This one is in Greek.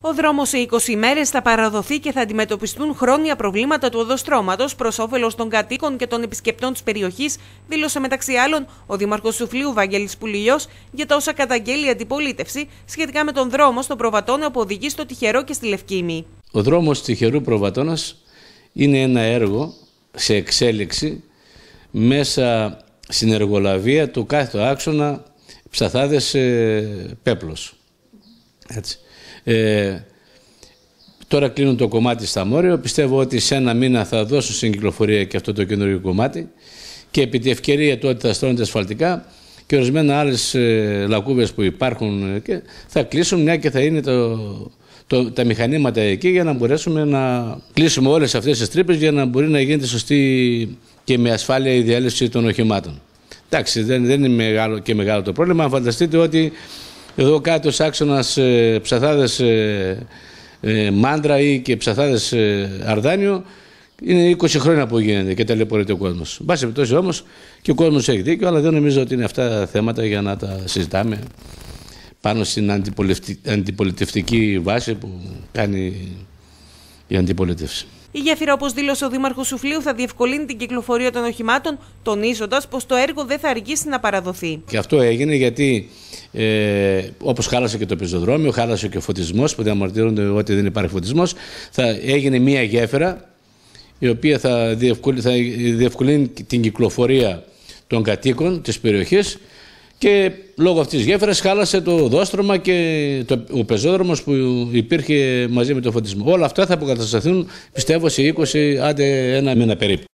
Ο δρόμος σε 20 ημέρες θα παραδοθεί και θα αντιμετωπιστούν χρόνια προβλήματα του οδοστρώματος προς όφελος των κατοίκων και των επισκεπτών της περιοχής, δήλωσε μεταξύ άλλων ο Δήμαρχος Σουφλίου Βαγγέλης Πουλιλιός για τα όσα καταγγέλει η αντιπολίτευση σχετικά με τον δρόμο στον Προβατόνα που οδηγεί στο Τυχερό και στη Λευκήμη. Ο δρόμος Τυχερού Προβατόνα είναι ένα έργο σε εξέλιξη μέσα στην εργολαβία του κάθε άξονα ψαθάδες πέπλος. Έτσι. Ε, τώρα κλείνουν το κομμάτι στα μόρια Πιστεύω ότι σε ένα μήνα θα δώσουν στην κυκλοφορία και αυτό το καινούργιο κομμάτι και επί τη ευκαιρία του ότι θα στρώνεται ασφαλτικά και ορισμένα άλλες λακκούβες που υπάρχουν ε, και θα κλείσουν μια και θα είναι το, το, τα μηχανήματα εκεί για να μπορέσουμε να κλείσουμε όλες αυτές τις τρύπες για να μπορεί να γίνεται σωστή και με ασφάλεια η διέλευση των οχημάτων. Εντάξει, δεν, δεν είναι μεγάλο και μεγάλο το πρόβλημα. φανταστείτε ότι εδώ κάτω άξονας ε, ψαθάδες ε, ε, μάντρα ή και ψαθάδες ε, αρδάνιο είναι 20 χρόνια που γίνεται και ταλαιπωρείται ο κόσμος. Μπα επιπτώσει όμως και ο κόσμος έχει δίκιο, αλλά δεν νομίζω ότι είναι αυτά τα θέματα για να τα συζητάμε πάνω στην αντιπολιτευτική βάση που κάνει η αντιπολίτευση. Η γέφυρα, όπως δήλωσε ο Δήμαρχος Σουφλίου, θα διευκολύνει την κυκλοφορία των οχημάτων, τονίζοντας πως το έργο δεν θα αργήσει να παραδοθεί. Και αυτό έγινε γιατί, ε, όπως χάλασε και το πεζοδρόμιο, χάλασε και ο φωτισμός, που διαμαρτύρονται ότι δεν υπάρχει φωτισμός, θα έγινε μία γέφυρα η οποία θα διευκολύνει, θα διευκολύνει την κυκλοφορία των κατοίκων της περιοχής και λόγω αυτής της γέφυρας χάλασε το δόστρωμα και το, ο πεζόδρομος που υπήρχε μαζί με το φωτισμό. Όλα αυτά θα αποκατασταθούν πιστεύω σε 20 άντε ένα μήνα περίπου.